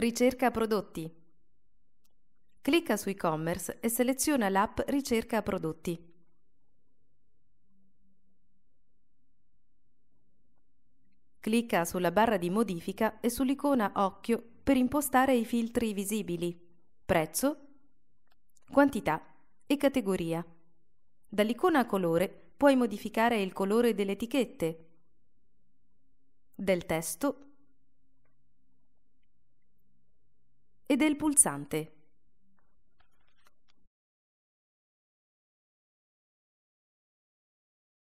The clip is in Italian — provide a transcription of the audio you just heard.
Ricerca prodotti. Clicca su e-commerce e seleziona l'app Ricerca prodotti. Clicca sulla barra di modifica e sull'icona Occhio per impostare i filtri visibili prezzo, quantità e categoria. Dall'icona colore puoi modificare il colore delle etichette, del testo e del pulsante